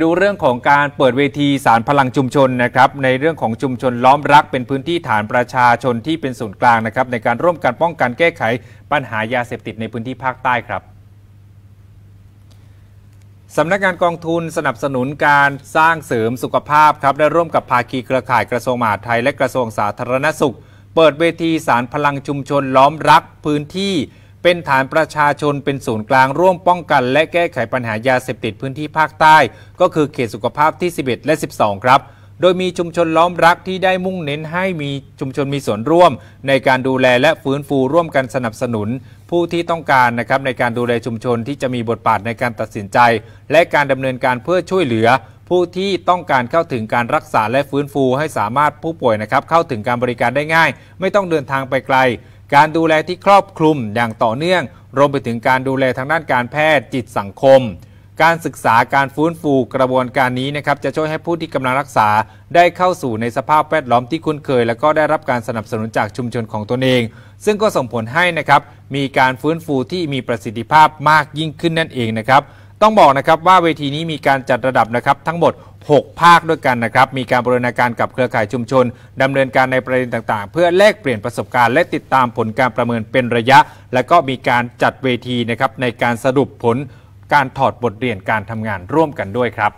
ดูเรื่องของการเปิดเวทีสารพลังชุมชนนะครับ ในเรื่องของชุมชนล้อมรักเป็นพื้นที่ฐานประชาชนที่เป็นศูนย์กลางนะครับในการร่วมกันป้องกันแก้ไขปัญหายาเสพติดในพื้นที่ภาคใต้ครับสำนักงานกองทุนสนับสนุนการสร้างเสริมสุขภาพครับได้ร่วมกับภาคีเครือข่ายกระทรวงมหาดไทย และกระทรวงสาธารณสุข เปิดเวทีสารพลังชุมชนล้อมรักพื้นที่เป็นฐานประชาชนเป็นศูนย์กลางร่วมป้องกัน และแก้ไขปัญหายาเสพติดพื้นที่ภาคใต้ ก็คือเขตสุขภาพที่ 11 และ 12 ครับ โดยมีชุมชนล้อมรัก ที่ได้มุ่งเน้นให้มีชุมชนมีส่วนร่วม ในการดูแลและฟื้นฟูร่วมกันสนับสนุน ผู้ที่ต้องการนะครับในการดูแลชุมชนที่จะมีบทบาทในการตัดสินใจ และการดำเนินการเพื่อช่วยเหลือ ผู้ที่ต้องการเข้าถึงการรักษาและฟื้นฟูให้สามารถผู้ป่วยนะครับเข้าถึงการบริการได้ง่าย ไม่ต้องเดินทางไปไกลการดูแลที่ครอบคลุมอย่างต่อเนื่อง รวมไปถึงการดูแลทางด้านการแพทย์จิตสังคม การศึกษาการฟื้นฟูกระบวนการนี้นะครับจะช่วยให้ผู้ที่กำลังรักษาได้เข้าสู่ในสภาพแวดล้อมที่คุ้นเคย และก็ได้รับการสนับสนุนจากชุมชนของตนเอง ซึ่งก็ส่งผลให้นะครับมีการฟื้นฟูที่มีประสิทธิภาพมากยิ่งขึ้นนั่นเองนะครับต้องบอกนะครับว่าเวทีนี้มีการจัดระดับนะครับทั้งหมด 6 ภาคด้วยกันนะครับมีการบริาการกับเครือข่ายชุมชน ดำเนินการในประเด็นต่างๆ เพื่อแลกเปลี่ยนประสบการณ์และติดตามผลการประเมินเป็นระยะ และก็มีการจัดเวทีนะครับในการสรุปผลการถอดบทเรียนการทำงานร่วมกันด้วยครับ